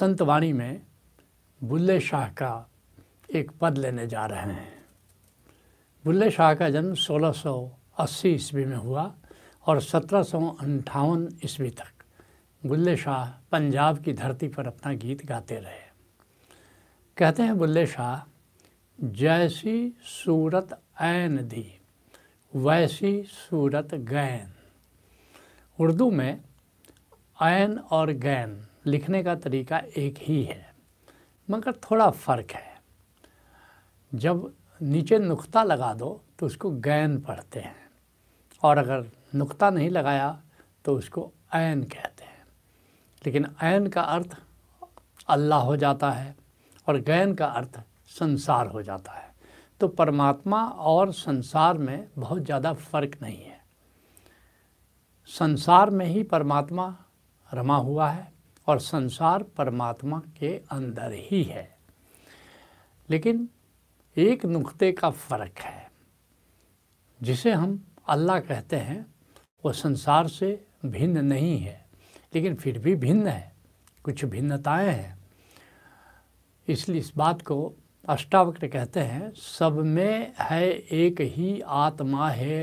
संतवाणी में बुल्ले शाह का एक पद लेने जा रहे हैं बुल्ले शाह का जन्म 1680 ईस्वी में हुआ और सत्रह सौ अंठावन ईस्वी तक बुल्ले शाह पंजाब की धरती पर अपना गीत गाते रहे कहते हैं बुल्ले शाह जैसी सूरत ऐन दी वैसी सूरत गैन उर्दू में ऐन और गैन लिखने का तरीका एक ही है मगर थोड़ा फ़र्क है जब नीचे नुक्ता लगा दो तो उसको गैन पढ़ते हैं और अगर नुक्ता नहीं लगाया तो उसको ऐन कहते हैं लेकिन ऐन का अर्थ अल्लाह हो जाता है और गैन का अर्थ संसार हो जाता है तो परमात्मा और संसार में बहुत ज़्यादा फर्क नहीं है संसार में ही परमात्मा रमा हुआ है और संसार परमात्मा के अंदर ही है लेकिन एक नुक्ते का फ़र्क है जिसे हम अल्लाह कहते हैं वो संसार से भिन्न नहीं है लेकिन फिर भी भिन्न है कुछ भिन्नताएं हैं इसलिए इस बात को अष्टावक्र कहते हैं सब में है एक ही आत्मा है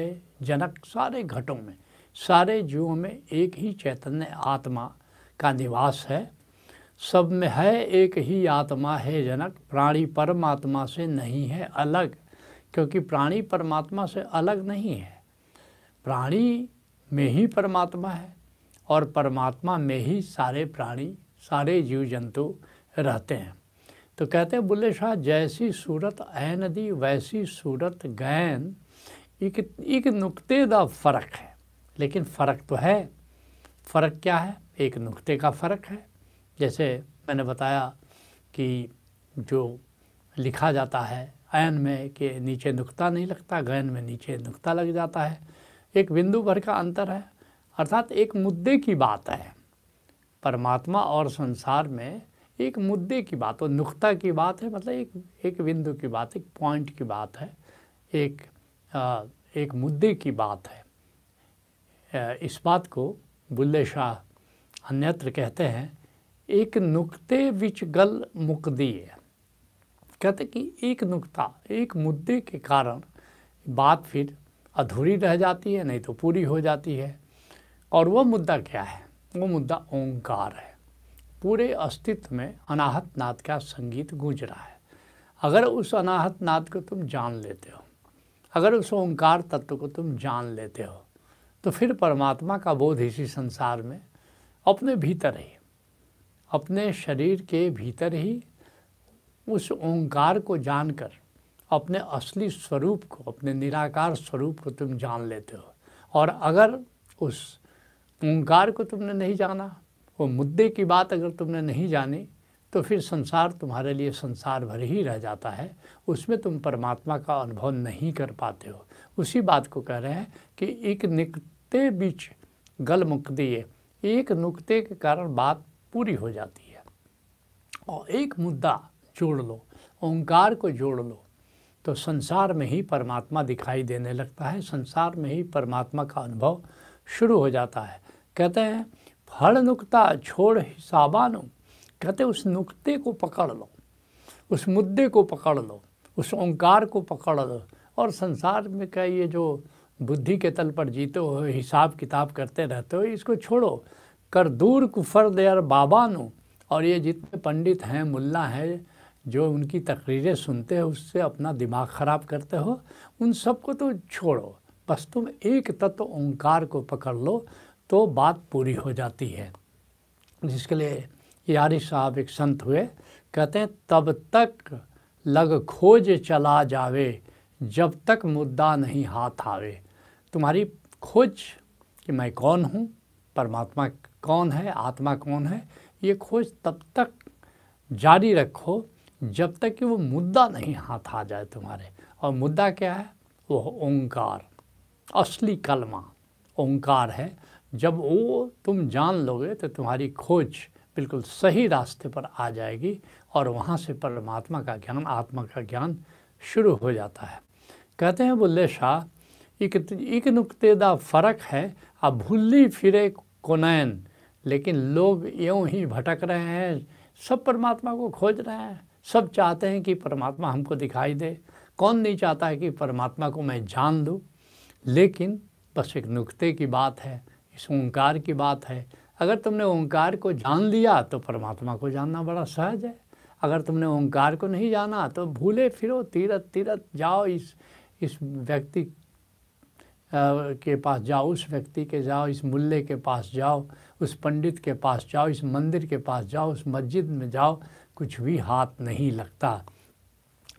जनक सारे घटों में सारे जीवों में एक ही चैतन्य आत्मा का निवास है सब में है एक ही आत्मा है जनक प्राणी परमात्मा से नहीं है अलग क्योंकि प्राणी परमात्मा से अलग नहीं है प्राणी में ही परमात्मा है और परमात्मा में ही सारे प्राणी सारे जीव जंतु रहते हैं तो कहते हैं बुल्ले शाह जैसी सूरत ऐ नदी वैसी सूरत गैन एक एक नुक्ते का फ़र्क है लेकिन फ़र्क तो है फ़र्क क्या है एक नुक्ते का फ़र्क है जैसे मैंने बताया कि जो लिखा जाता है ऐन में के नीचे नुक्ता नहीं लगता गैन में नीचे नुक्ता लग जाता है एक बिंदु भर का अंतर है अर्थात एक मुद्दे की बात है परमात्मा और संसार में एक मुद्दे की बात और नुक्ता की बात है मतलब एक एक बिंदु की बात एक पॉइंट की बात है एक आ, एक मुद्दे की बात है इस बात को बुल्ले शाह अन्यत्र कहते हैं एक नुक्ते विच गल मुकदी है कहते कि एक नुक्ता एक मुद्दे के कारण बात फिर अधूरी रह जाती है नहीं तो पूरी हो जाती है और वह मुद्दा क्या है वो मुद्दा ओंकार है पूरे अस्तित्व में अनाहत नाद का संगीत गूंज रहा है अगर उस अनाहत नाद को तुम जान लेते हो अगर उस ओंकार तत्व को तुम जान लेते हो तो फिर परमात्मा का बोध इसी संसार में अपने भीतर ही अपने शरीर के भीतर ही उस ओंकार को जानकर अपने असली स्वरूप को अपने निराकार स्वरूप को तुम जान लेते हो और अगर उस ओंकार को तुमने नहीं जाना वो मुद्दे की बात अगर तुमने नहीं जानी तो फिर संसार तुम्हारे लिए संसार भर ही रह जाता है उसमें तुम परमात्मा का अनुभव नहीं कर पाते हो उसी बात को कह रहे हैं कि एक निकते बीच गल मुक एक नुक्ते के कारण बात पूरी हो जाती है और एक मुद्दा जोड़ लो ओंकार को जोड़ लो तो संसार में ही परमात्मा दिखाई देने लगता है संसार में ही परमात्मा का अनुभव शुरू हो जाता है कहते हैं फल नुकता छोड़ हिसाबानो कहते उस नुक्ते को पकड़ लो उस मुद्दे को पकड़ लो उस ओंकार को पकड़ लो और संसार में का ये जो बुद्धि के तल पर जीते हो हिसाब किताब करते रहते हो इसको छोड़ो कर दूर कुफर देर बाबानु और ये जितने पंडित हैं मुल्ला हैं जो उनकी तकरीरें सुनते हो उससे अपना दिमाग ख़राब करते हो उन सबको तो छोड़ो बस तुम एक तत्व ओंकार को पकड़ लो तो बात पूरी हो जाती है जिसके लिए यारी साहब एक संत हुए कहते हैं तब तक लग खोज चला जावे जब तक मुद्दा नहीं हाथ आवे तुम्हारी खोज कि मैं कौन हूँ परमात्मा कौन है आत्मा कौन है ये खोज तब तक जारी रखो जब तक कि वो मुद्दा नहीं हाथ आ जाए तुम्हारे और मुद्दा क्या है वो ओंकार असली कलमा ओंकार है जब वो तुम जान लोगे तो तुम्हारी खोज बिल्कुल सही रास्ते पर आ जाएगी और वहाँ से परमात्मा का ज्ञान आत्मा का ज्ञान शुरू हो जाता है कहते हैं बुल्ले शाह एक एक नुकते का फर्क है आ भूली फिरे कोनैन लेकिन लोग यूँ ही भटक रहे हैं सब परमात्मा को खोज रहे हैं सब चाहते हैं कि परमात्मा हमको दिखाई दे कौन नहीं चाहता है कि परमात्मा को मैं जान लूँ लेकिन बस एक नुकते की बात है इस ओंकार की बात है अगर तुमने ओंकार को जान लिया तो परमात्मा को जानना बड़ा सहज है अगर तुमने ओंकार को नहीं जाना तो भूले फिरो तीरथ तीरथ जाओ इस इस व्यक्ति के पास जाओ उस व्यक्ति के जाओ इस मुल्ले के पास जाओ उस पंडित के पास जाओ इस मंदिर के पास जाओ उस मस्जिद में जाओ कुछ भी हाथ नहीं लगता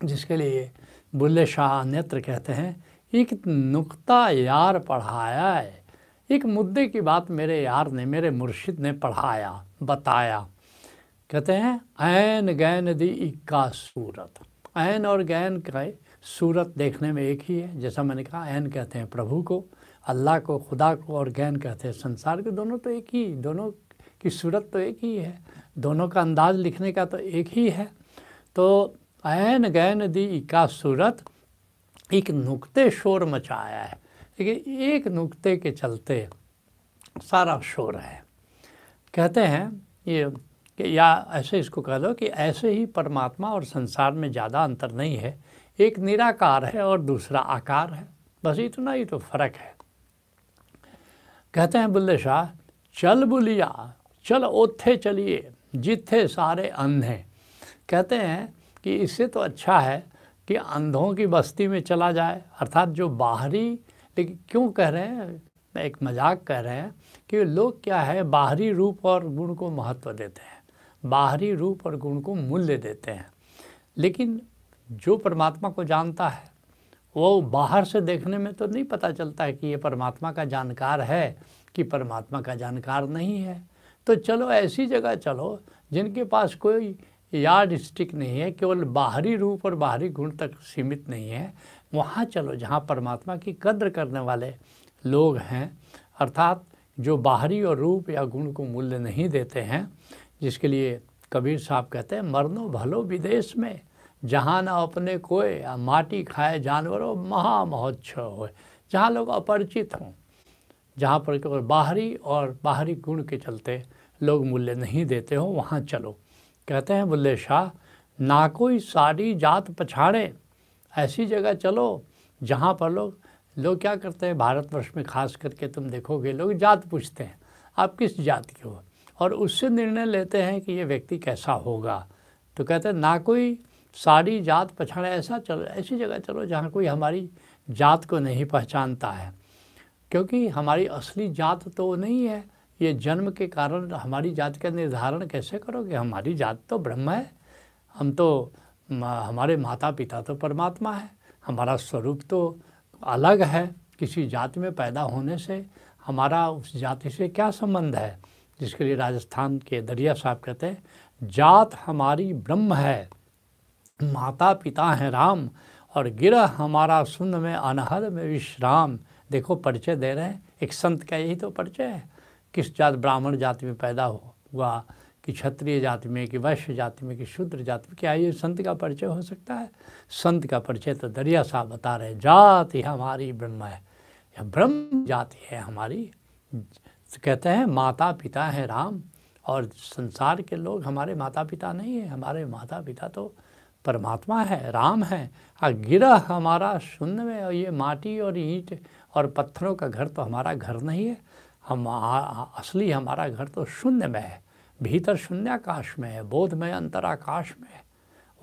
जिसके लिए बुल्ले शाह नेत्र कहते हैं एक नुक्ता यार पढ़ाया है एक मुद्दे की बात मेरे यार ने मेरे मुर्शिद ने पढ़ाया बताया कहते हैं ऐन गैन दी इक्का सूरत ऐन और गैन का सूरत देखने में एक ही है जैसा मैंने कहा ऐन कहते हैं प्रभु को अल्लाह को खुदा को और गैन कहते हैं संसार के दोनों तो एक ही दोनों की सूरत तो एक ही है दोनों का अंदाज लिखने का तो एक ही है तो ऐन गैन दी का सूरत एक नुक्ते शोर मचाया है लेकिन एक नुक्ते के चलते सारा शोर है कहते हैं ये कि या ऐसे इसको कह दो कि ऐसे ही परमात्मा और संसार में ज़्यादा अंतर नहीं है एक निराकार है और दूसरा आकार है बस इतना ही तो फर्क है कहते हैं बुल्ले शाह चल बुलिया चल ओथे चलिए जिथे सारे अंधे कहते हैं कि इससे तो अच्छा है कि अंधों की बस्ती में चला जाए अर्थात जो बाहरी लेकिन क्यों कह रहे हैं एक मजाक कह रहे हैं कि लोग क्या है बाहरी रूप और गुण को महत्व देते हैं बाहरी रूप और गुण को मूल्य देते हैं लेकिन जो परमात्मा को जानता है वो बाहर से देखने में तो नहीं पता चलता है कि ये परमात्मा का जानकार है कि परमात्मा का जानकार नहीं है तो चलो ऐसी जगह चलो जिनके पास कोई यार्ड स्टिक नहीं है केवल बाहरी रूप और बाहरी गुण तक सीमित नहीं है वहाँ चलो जहाँ परमात्मा की कद्र करने वाले लोग हैं अर्थात जो बाहरी और रूप या गुण को मूल्य नहीं देते हैं जिसके लिए कबीर साहब कहते हैं मरनो भलो विदेश में जहाँ ना अपने कोय माटी खाए जानवरों महामहोत्सव हो जहाँ लोग अपरिचित हों जहाँ पर केवल बाहरी और बाहरी गुण के चलते लोग मूल्य नहीं देते हो वहाँ चलो कहते हैं बुल्ले शाह ना कोई सारी जात पछाड़े ऐसी जगह चलो जहाँ पर लोग लोग क्या करते हैं भारतवर्ष में खास करके तुम देखोगे लोग जात पूछते हैं आप किस जात के हो और उससे निर्णय लेते हैं कि ये व्यक्ति कैसा होगा तो कहते हैं ना कोई सारी जात पछाड़ ऐसा चलो ऐसी जगह चलो जहाँ कोई हमारी जात को नहीं पहचानता है क्योंकि हमारी असली जात तो नहीं है ये जन्म के कारण हमारी जात का निर्धारण कैसे करोगे हमारी जात तो ब्रह्म है हम तो हमारे माता पिता तो परमात्मा है हमारा स्वरूप तो अलग है किसी जात में पैदा होने से हमारा उस जाति से क्या संबंध है जिसके लिए राजस्थान के दरिया साहब कहते हैं जात हमारी ब्रह्म है माता पिता हैं राम और गिरह हमारा सुन में अनहद में विश्राम देखो परिचय दे रहे हैं एक संत का यही तो परिचय है किस जात ब्राह्मण जाति में पैदा हो हुआ कि क्षत्रिय जाति में कि वैश्य जाति में कि शूद्र जाति में क्या ये संत का परिचय हो सकता है संत का परिचय तो दरिया साहब बता रहे जाति हमारी ब्रह्म है या ब्रह्म जाति है हमारी तो कहते हैं माता पिता हैं राम और संसार के लोग हमारे माता पिता नहीं हैं हमारे माता पिता तो परमात्मा है राम है और गिरा हमारा शून्य में और ये माटी और ईंट और पत्थरों का घर तो हमारा घर नहीं है हम असली हमारा घर तो शून्य में है भीतर शून्याकाश में है बोध में अंतराकाश में है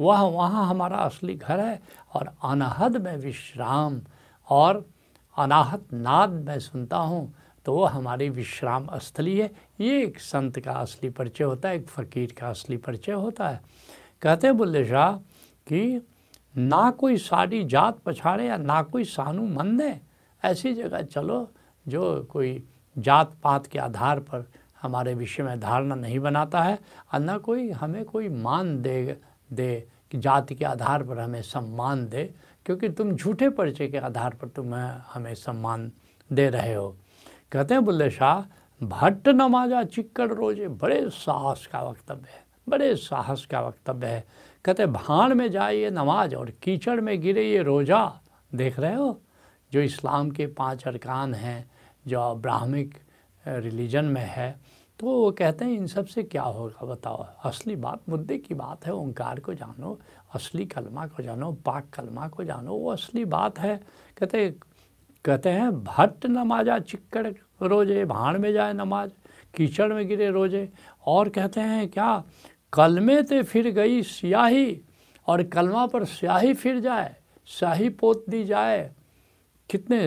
वह वहाँ हमारा असली घर है और अनहद में विश्राम और अनाहत नाद मैं सुनता हूँ तो वह हमारी विश्राम स्थली है ये एक संत का असली परिचय होता है एक फ़कीर का असली परिचय होता है कहते बुल्ले शाह कि ना कोई साड़ी जात पछाड़े या ना कोई सानू मन दे ऐसी जगह चलो जो कोई जात पात के आधार पर हमारे विषय में धारणा नहीं बनाता है और ना कोई हमें कोई मान दे दे कि जाति के आधार पर हमें सम्मान दे क्योंकि तुम झूठे परिचय के आधार पर तुम हमें सम्मान दे रहे हो कहते हैं बुल्ले शाह भट्ट नमाजा चिक्कड़ रोजे बड़े साहस का वक्तव्य है बड़े साहस का वक्तव्य है कहते भाड़ में जाए ये नमाज और कीचड़ में गिरे ये रोज़ा देख रहे हो जो इस्लाम के पांच अरकान हैं जो ब्राह्मिक रिलीजन में है तो वो कहते हैं इन सब से क्या होगा बताओ असली बात मुद्दे की बात है ओंकार को जानो असली कलमा को जानो पाक कलमा को जानो वो असली बात है कहते कहते हैं भट्ट नमाजा चिक्कड़ रोजे भाड़ में जाए नमाज कीचड़ में गिरे रोजे और कहते हैं क्या कलमे ते फिर गई स्याही और कलमा पर स्याही फिर जाए स्याही पोत दी जाए कितने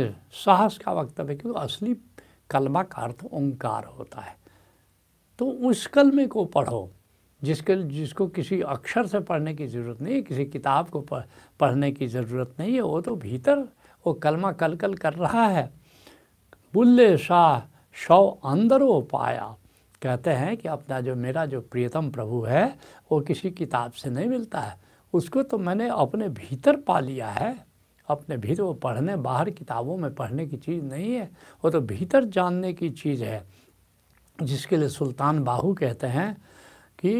साहस का वक्तव्य क्योंकि असली कलमा का अर्थ ओंकार होता है तो उस कलमे को पढ़ो जिसके जिसको किसी अक्षर से पढ़ने की ज़रूरत नहीं है किसी किताब को पढ़ने की ज़रूरत नहीं है वो तो भीतर वो कलमा कल कल कर रहा है बुल्ले शाह शव अंदर वो पाया कहते हैं कि अपना जो मेरा जो प्रियतम प्रभु है वो किसी किताब से नहीं मिलता है उसको तो मैंने अपने भीतर पा लिया है अपने भीतर वो पढ़ने बाहर किताबों में पढ़ने की चीज़ नहीं है वो तो भीतर जानने की चीज़ है जिसके लिए सुल्तान बाहू कहते हैं कि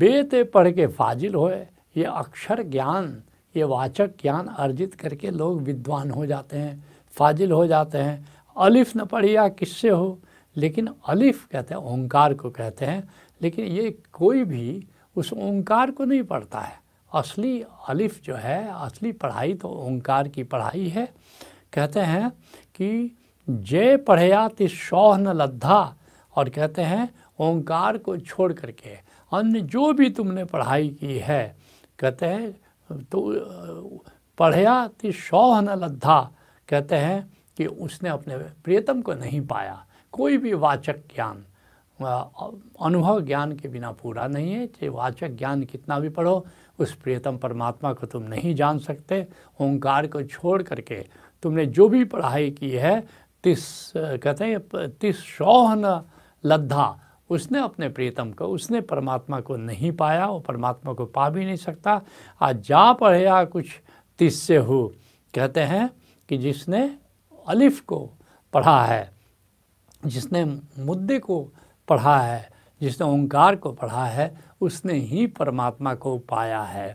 बेते पढ़ के फाजिल होए ये अक्षर ज्ञान ये वाचक ज्ञान अर्जित करके लोग विद्वान हो जाते हैं फाजिल हो जाते हैं अलिफ न पढ़िया किससे हो लेकिन अलिफ कहते हैं ओंकार को कहते हैं लेकिन ये कोई भी उस ओंकार को नहीं पढ़ता है असली अलिफ जो है असली पढ़ाई तो ओंकार की पढ़ाई है कहते हैं कि जय पढ़या ति सौहन लद्धा और कहते हैं ओंकार को छोड़ करके अन्य जो भी तुमने पढ़ाई की है कहते हैं तो पढ़या ति सौहन लद्धा कहते हैं कि उसने अपने प्रियतम को नहीं पाया कोई भी वाचक ज्ञान अनुभव ज्ञान के बिना पूरा नहीं है चाहे वाचक ज्ञान कितना भी पढ़ो उस प्रियतम परमात्मा को तुम नहीं जान सकते ओंकार को छोड़ करके तुमने जो भी पढ़ाई की है तिस कहते हैं तिस शौहन लद्धा उसने अपने प्रियतम को उसने परमात्मा को नहीं पाया वो परमात्मा को पा भी नहीं सकता आज जा पढ़या कुछ तिस से हो कहते हैं कि जिसने अलिफ को पढ़ा है जिसने मुद्दे को पढ़ा है जिसने ओंकार को पढ़ा है उसने ही परमात्मा को पाया है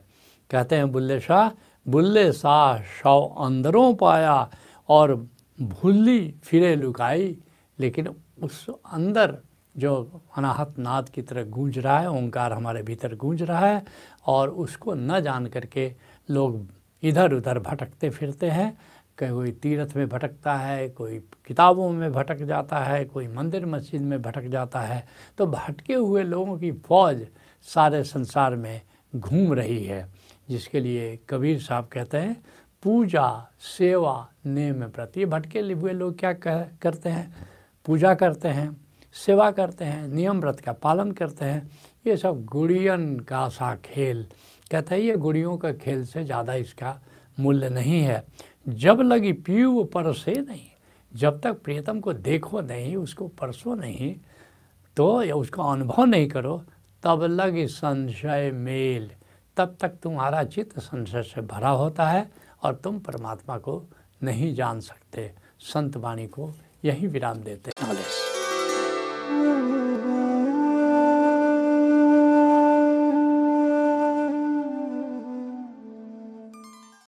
कहते हैं बुल्ले शाह बुल्ले शाह शव अंदरों पाया और भूली फिरे लुकाई लेकिन उस अंदर जो अनाहत नाद की तरह गूंज रहा है ओंकार हमारे भीतर गूंज रहा है और उसको न जान करके लोग इधर उधर भटकते फिरते हैं कोई तीर्थ में भटकता है कोई किताबों में भटक जाता है कोई मंदिर मस्जिद में भटक जाता है तो भटके हुए लोगों की फौज सारे संसार में घूम रही है जिसके लिए कबीर साहब कहते हैं पूजा सेवा नेम प्रति भटके हुए लोग क्या कह, करते हैं पूजा करते हैं सेवा करते हैं नियम व्रत का पालन करते हैं ये सब गुड़ियन का सा खेल कहते हैं ये गुड़ियों का खेल से ज़्यादा इसका मूल्य नहीं है जब लगी पीयू वो परसे नहीं जब तक प्रियतम को देखो नहीं उसको परसो नहीं तो या उसका अनुभव नहीं करो तब लग संशय मेल तब तक तुम्हारा चित्त संशय से भरा होता है और तुम परमात्मा को नहीं जान सकते संत वाणी को यही विराम देते हैं